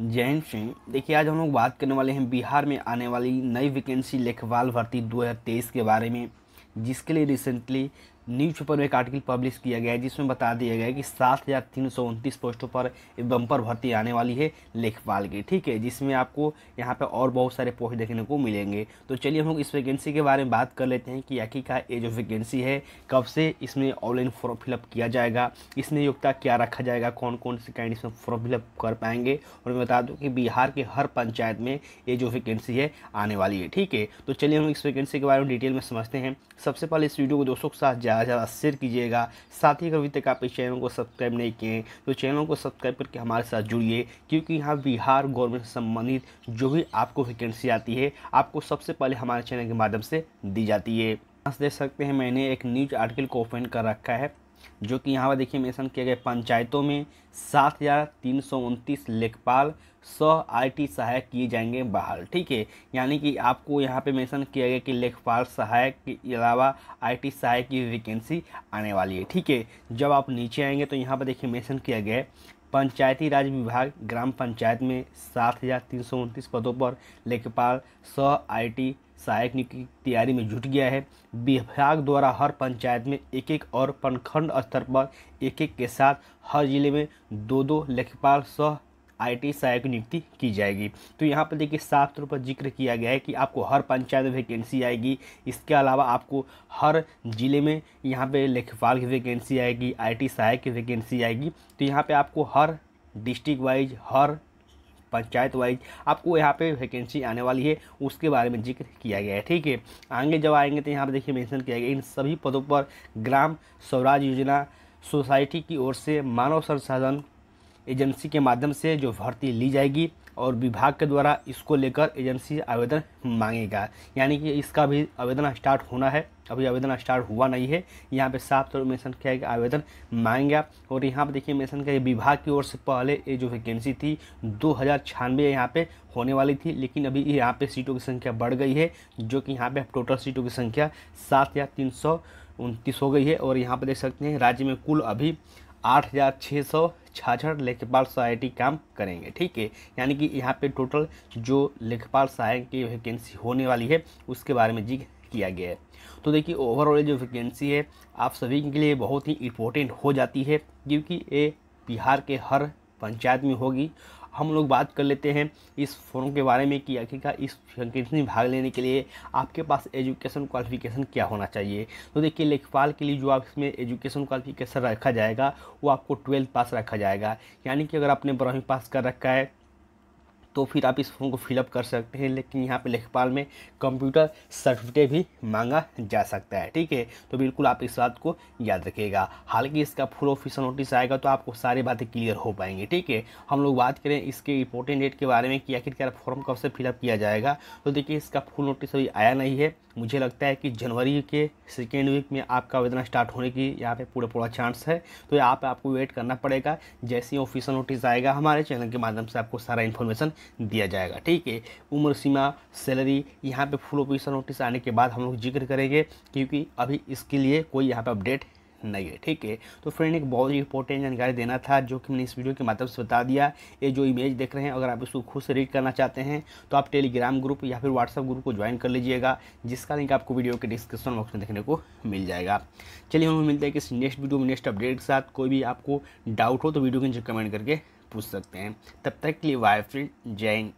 जैन सिंह देखिए आज हम लोग बात करने वाले हैं बिहार में आने वाली नई वैकेंसी लेखवाल भर्ती 2023 के बारे में जिसके लिए रिसेंटली न्यूज़पेपर में एक आर्टिकल पब्लिश किया गया है जिसमें बता दिया गया है कि सात हज़ार तीन सौ उनतीस पोस्टों पर बम्पर भर्ती आने वाली है लेखपाल की ठीक है जिसमें आपको यहाँ पर और बहुत सारे पोस्ट देखने को मिलेंगे तो चलिए हम लोग इस वैकेंसी के बारे में बात कर लेते हैं कि आखिरकार ये जो वैकेंसी है कब से इसमें ऑनलाइन फॉर्म फिलअप किया जाएगा इसमें योग्यता क्या रखा जाएगा कौन कौन से कैंडिडेट इसमें फॉर्म फिलअप कर पाएंगे और मैं बता दूँ कि बिहार के हर पंचायत में ये जो वैकेंसी है आने वाली है ठीक है तो चलिए हम इस वैकेंसी के बारे में डिटेल में समझते हैं सबसे पहले इस वीडियो को दोस्तों के साथ लाजवाब शेयर कीजिएगा साथ ही अगर अभी तक आप इस चैनल को सब्सक्राइब नहीं किए तो चैनल को सब्सक्राइब करके हमारे साथ जुड़िए क्योंकि यहाँ बिहार गवर्नमेंट से संबंधित जो भी आपको वैकेंसी आती है आपको सबसे पहले हमारे चैनल के माध्यम से दी जाती है देख सकते हैं मैंने एक न्यूज आर्टिकल को ओपन कर रखा है जो कि यहाँ पर देखिए मेंशन किया गया पंचायतों में सात हज़ार तीन सौ उनतीस लेखपाल सौ आईटी सहायक किए जाएंगे बहाल ठीक है यानी कि आपको यहाँ पे मेंशन किया गया कि लेखपाल सहायक के अलावा आईटी सहायक की वैकेंसी आने वाली है ठीक है जब आप नीचे आएंगे तो यहाँ पर देखिए मेंशन किया गया पंचायती राज विभाग ग्राम पंचायत में सात हज़ार तीन सौ उनतीस पदों पर लेखपाल सौ आईटी सहायक नियुक्ति की तैयारी में जुट गया है विभाग द्वारा हर पंचायत में एक एक और प्रखंड स्तर पर एक एक के साथ हर जिले में दो दो लेखपाल सह आई सहायक नियुक्ति की जाएगी तो यहाँ पर देखिए साफ तौर पर जिक्र किया गया है कि आपको हर पंचायत में वैकेंसी आएगी इसके अलावा आपको हर ज़िले में यहाँ पे लेखपाल की वैकेंसी आएगी आईटी सहायक की वैकेंसी आएगी तो यहाँ पे आपको हर डिस्ट्रिक्ट वाइज हर पंचायत वाइज आपको यहाँ पे वैकेंसी आने वाली है उसके बारे में जिक्र किया गया है ठीक है आगे जब आएंगे तो यहाँ पर देखिए मैंसन किया गया इन सभी पदों पर ग्राम स्वराज योजना सोसाइटी की ओर से मानव संसाधन एजेंसी के माध्यम से जो भर्ती ली जाएगी और विभाग के द्वारा इसको लेकर एजेंसी आवेदन मांगेगा यानी कि इसका भी आवेदन स्टार्ट होना है अभी आवेदन स्टार्ट हुआ नहीं है यहाँ पे साफ तौर तो मेंशन किया है कि आवेदन मांगेगा और यहाँ पे देखिए मेंशन किया विभाग की ओर से पहले ये जो वैकेंसी थी दो हज़ार छानवे यहाँ पर होने वाली थी लेकिन अभी यहाँ पर सीटों की संख्या बढ़ गई है जो कि यहाँ पर टोटल सीटों की संख्या सात या तीन सौ उनतीस हो गई है और यहाँ पर देख सकते हैं राज्य में कुल अभी आठ हज़ार छः सौ छाछठ लेखपाल सहायटी काम करेंगे ठीक है यानी कि यहाँ पे टोटल जो लेखपाल सहायक की वैकेंसी होने वाली है उसके बारे में जिक्र किया गया है तो देखिए ओवरऑल जो वैकेंसी है आप सभी के लिए बहुत ही इम्पोर्टेंट हो जाती है क्योंकि ये बिहार के हर पंचायत में होगी हम लोग बात कर लेते हैं इस फॉर्म के बारे में कि आखिरकार इस कंपटीशन में भाग लेने के लिए आपके पास एजुकेशन क्वालिफिकेशन क्या होना चाहिए तो देखिए लेखपाल के लिए जो आप इसमें एजुकेशन क्वालिफिकेशन रखा जाएगा वो आपको ट्वेल्थ पास रखा जाएगा यानी कि अगर आपने बारहवीं पास कर रखा है तो फिर आप इस फॉर्म को फिलअप कर सकते हैं लेकिन यहाँ पे लेखपाल में कंप्यूटर सर्टिफिकेट भी मांगा जा सकता है ठीक है तो बिल्कुल आप इस बात को याद रखिएगा हालांकि इसका फुल ऑफिशियल नोटिस आएगा तो आपको सारी बातें क्लियर हो पाएंगी ठीक है हम लोग बात करें इसके इंपॉर्टेंट डेट के बारे में कि आखिरकार फॉर्म कब से फिलअप किया जाएगा तो देखिए इसका फुल नोटिस अभी आया नहीं है मुझे लगता है कि जनवरी के सेकेंड वीक में आपका आवेदन स्टार्ट होने की यहाँ पे पूरा पूरा चांस है तो यहाँ पे आपको वेट करना पड़ेगा जैसे ही ऑफिशियल नोटिस आएगा हमारे चैनल के माध्यम से आपको सारा इन्फॉर्मेशन दिया जाएगा ठीक है उम्र सीमा सैलरी यहाँ पे फुल ऑफिसर नोटिस आने के बाद हम लोग जिक्र करेंगे क्योंकि अभी इसके लिए कोई यहाँ पे अपडेट नहीं है ठीक है तो फ्रेंड एक बहुत ही इंपॉर्टेंट जानकारी देना था जो कि मैंने इस वीडियो के माध्यम से बता दिया ये जो इमेज देख रहे हैं अगर आप इसको खुद से रीड करना चाहते हैं तो आप टेलीग्राम ग्रुप या फिर व्हाट्सअप ग्रुप को ज्वाइन कर लीजिएगा जिसका लिंक आपको वीडियो के डिस्क्रिप्शन बॉक्स में देखने को मिल जाएगा चलिए हम मिलते हैं किसी नेक्स्ट वीडियो में नेक्स्ट अपडेट के साथ कोई भी आपको डाउट हो तो वीडियो के नीचे कमेंट करके पूछ सकते हैं तब तक के लिए वाई फ्रेंड जय